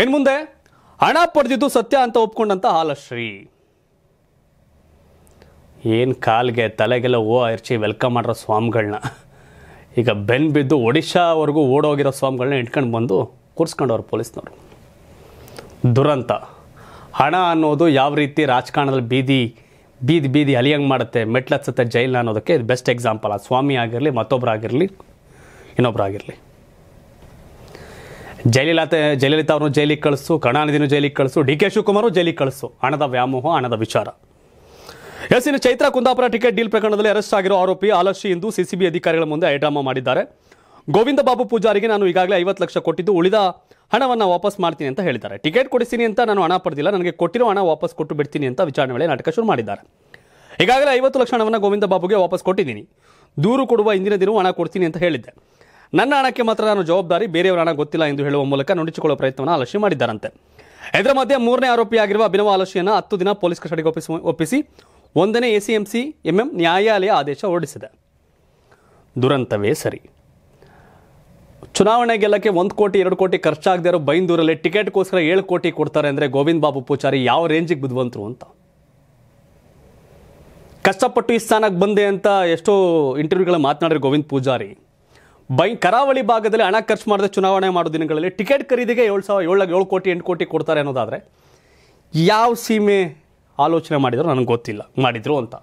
ಇನ್ನು ಮುಂದೆ ಹಣ ಪಡೆದಿದ್ದು ಸತ್ಯ ಅಂತ ಒಪ್ಕೊಂಡಂತ ಹಾಲಶ್ರೀ ಏನು ಕಾಲ್ಗೆ ತಲೆಗೆಲ್ಲ ಓ ಅರ್ಚಿ ವೆಲ್ಕಮ್ ಮಾಡಿರೋ ಸ್ವಾಮಿಗಳನ್ನ ಈಗ ಬೆನ್ ಬಿದ್ದು ಒಡಿಶಾವರೆಗೂ ಓಡೋಗಿರೋ ಸ್ವಾಮಿಗಳನ್ನ ಇಟ್ಕೊಂಡು ಬಂದು ಕೂರಿಸ್ಕೊಂಡವ್ರು ಪೊಲೀಸ್ನವರು ದುರಂತ ಹಣ ಅನ್ನೋದು ಯಾವ ರೀತಿ ರಾಜಕಾರಣದಲ್ಲಿ ಬೀದಿ ಬೀದಿ ಬೀದಿ ಅಲಿಯಂಗೆ ಮಾಡುತ್ತೆ ಮೆಟ್ಲತ್ಸತ್ತೆ ಜೈಲ್ನ ಅನ್ನೋದಕ್ಕೆ ಇದು ಬೆಸ್ಟ್ ಎಕ್ಸಾಂಪಲ್ ಆ ಸ್ವಾಮಿ ಆಗಿರಲಿ ಮತ್ತೊಬ್ಬರಾಗಿರಲಿ ಇನ್ನೊಬ್ಬರಾಗಿರಲಿ ಜಯಲಲಿತ ಜಯಲಲಿತಾ ಅವರನ್ನು ಜೈಲಿಗೆ ಕಳಿಸು ಕರುಣಾನಿಧಿನ ಜೈಲಿಗೆ ಕಳಿಸು ಡಿ ಕೆ ಶಿವಕುಮಾರು ಜೈಲಿಗೆ ಕಳಿಸು ಹಣದ ವ್ಯಾಮೋಹ ಹಣದ ವಿಚಾರ S Chaitra Kundapura ticket deal ಪ್ರಕರಣದಲ್ಲಿ ಅರೆಸ್ಟ್ ಆಗಿರೋ ಆರೋಪಿ ಆಲಶಿ ಇಂದು ಸಿಸಿಬಿ ಅಧಿಕಾರಿಗಳ ಮುಂದೆ ಐಡ್ರಾಮಾ ಮಾಡಿದ್ದಾರೆ ಗೋವಿಂದ ಬಾಬು ಪೂಜಾರಿಗೆ ನಾನು ಈಗಾಗಲೇ ಐವತ್ತು ಲಕ್ಷ ಕೊಟ್ಟಿದ್ದು ಉಳಿದ ಹಣವನ್ನು ವಾಪಸ್ ಮಾಡ್ತೀನಿ ಅಂತ ಹೇಳಿದ್ದಾರೆ ಟಿಕೆಟ್ ಕೊಡಿಸ್ತೀನಿ ಅಂತ ನಾನು ಹಣ ಪಡೆದಿಲ್ಲ ನನಗೆ ಕೊಟ್ಟಿರೋ ಹಣ ವಾಪಸ್ ಕೊಟ್ಟು ಬಿಡ್ತೀನಿ ಅಂತ ವಿಚಾರಣೆ ವೇಳೆ ನಾಟಕ ಶುರು ಮಾಡಿದ್ದಾರೆ ಈಗಾಗಲೇ ಐವತ್ತು ಲಕ್ಷ ಹಣವನ್ನು ಗೋವಿಂದ ಬಾಬುಗೆ ವಾಪಸ್ ಕೊಟ್ಟಿದ್ದೀನಿ ದೂರು ಕೊಡುವ ಹಿಂದಿನ ದಿನವೂ ಹಣ ಕೊಡ್ತೀನಿ ಅಂತ ಹೇಳಿದ್ದೆ ನನ್ನ ಹಣಕ್ಕೆ ಮಾತ್ರ ನಾನು ಜವಾಬ್ದಾರಿ ಬೇರೆಯವರ ಹಣ ಗೊತ್ತಿಲ್ಲ ಎಂದು ಹೇಳುವ ಮೂಲಕ ನುಡಿಸಿಕೊಳ್ಳುವ ಪ್ರಯತ್ನವನ್ನು ಆಲಶಿ ಮಾಡಿದ್ದಾರಂತೆ ಇದರ ಮಧ್ಯೆ ಮೂರನೇ ಆರೋಪಿಯಾಗಿರುವ ಅಭಿನವ ಆಲಶಿಯನ್ನು ಹತ್ತು ದಿನ ಪೊಲೀಸ್ ಕಸ್ಟಡಿಗೆ ಒಪ್ಪಿಸಿ ಒಪ್ಪಿಸಿ ಒಂದನೇ ಎಸಿಎಂಸಿ ಎಂಎಂ ನ್ಯಾಯಾಲಯ ಆದೇಶ ಹೊರಡಿಸಿದೆ ದುರಂತವೇ ಸರಿ ಚುನಾವಣೆ ಗೆಲ್ಲಕ್ಕೆ ಒಂದು ಕೋಟಿ ಎರಡು ಕೋಟಿ ಇರೋ ಬೈಂದೂರಲ್ಲಿ ಟಿಕೆಟ್ಗೋಸ್ಕರ ಏಳು ಕೋಟಿ ಕೊಡ್ತಾರೆ ಅಂದರೆ ಗೋವಿಂದ ಬಾಬು ಪೂಜಾರಿ ಯಾವ ರೇಂಜಿಗೆ ಬುದ್ಧಿವಂತರು ಅಂತ ಕಷ್ಟಪಟ್ಟು ಈ ಸ್ಥಾನಕ್ಕೆ ಬಂದೆ ಅಂತ ಎಷ್ಟೋ ಇಂಟರ್ವ್ಯೂಗಳು ಮಾತನಾಡಿದ್ರು ಗೋವಿಂದ್ ಪೂಜಾರಿ ಬೈ ಕರಾವಳಿ ಭಾಗದಲ್ಲಿ ಹಣ ಖರ್ಚು ಮಾಡದೆ ಚುನಾವಣೆ ಮಾಡೋ ದಿನಗಳಲ್ಲಿ ಟಿಕೆಟ್ ಖರೀದಿಗೆ ಏಳು ಸಾವಿರ ಏಳು ಏಳು ಕೋಟಿ ಎಂಟು ಕೋಟಿ ಕೊಡ್ತಾರೆ ಅನ್ನೋದಾದರೆ ಯಾವ ಸೀಮೆ ಆಲೋಚನೆ ಮಾಡಿದರೂ ನನಗೆ ಗೊತ್ತಿಲ್ಲ ಮಾಡಿದರು ಅಂತ